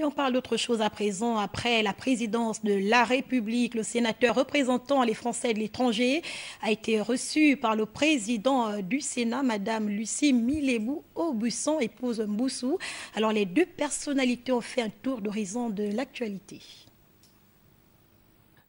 Et on parle d'autre chose à présent. Après la présidence de la République, le sénateur représentant les Français de l'étranger a été reçu par le président euh, du Sénat, Madame Lucie milebou Aubusson, épouse Mboussou. Alors les deux personnalités ont fait un tour d'horizon de l'actualité.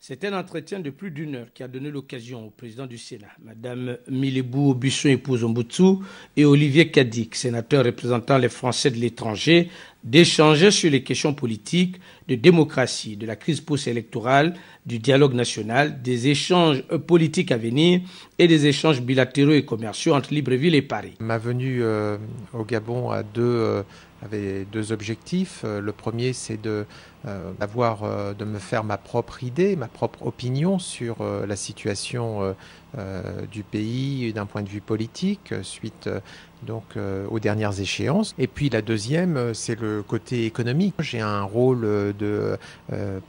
C'est un entretien de plus d'une heure qui a donné l'occasion au président du Sénat, Madame Milebou Obusson épouse Mboussou et Olivier Kadik, sénateur représentant les Français de l'étranger, d'échanger sur les questions politiques, de démocratie, de la crise post-électorale, du dialogue national, des échanges euh, politiques à venir et des échanges bilatéraux et commerciaux entre Libreville et Paris. Ma venue euh, au Gabon deux, euh, avait deux objectifs. Le premier, c'est de, de me faire ma propre idée, ma propre opinion sur la situation euh, du pays d'un point de vue politique euh, suite euh, donc aux dernières échéances. Et puis la deuxième, c'est le côté économique. J'ai un rôle de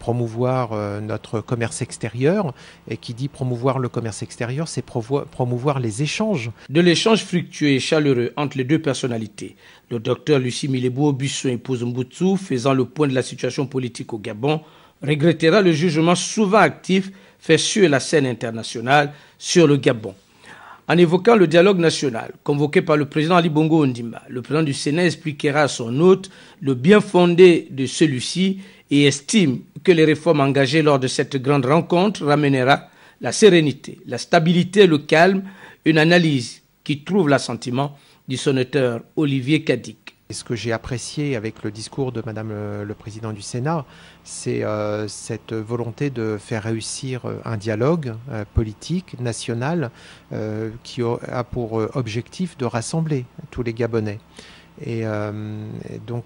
promouvoir notre commerce extérieur et qui dit promouvoir le commerce extérieur, c'est promouvoir les échanges. De l'échange fructueux et chaleureux entre les deux personnalités. Le docteur Lucie Milebo Bisson et Mboutsou faisant le point de la situation politique au Gabon, regrettera le jugement souvent actif fait sur la scène internationale sur le Gabon. En évoquant le dialogue national convoqué par le président Ali Bongo Ondimba, le président du Sénat expliquera à son hôte le bien fondé de celui-ci et estime que les réformes engagées lors de cette grande rencontre ramènera la sérénité, la stabilité, le calme, une analyse qui trouve l'assentiment du sonateur Olivier Kadik ce que j'ai apprécié avec le discours de Madame euh, le, Président du Sénat, c'est euh, cette volonté de faire réussir euh, un dialogue politique, national, qui a pour objectif de rassembler tous les Gabonais. Et, donc,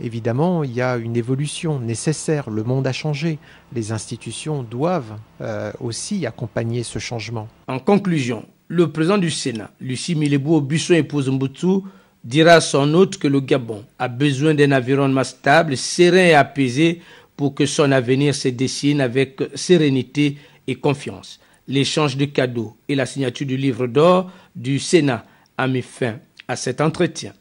évidemment, il y a une évolution nécessaire. Le monde a changé. Les institutions doivent aussi accompagner ce changement. En conclusion, le président du Sénat, Lucie au Busson et Pozombutu, dira sans doute que le Gabon a besoin d'un environnement stable, serein et apaisé pour que son avenir se dessine avec sérénité et confiance. L'échange de cadeaux et la signature du livre d'or du Sénat a mis fin à cet entretien.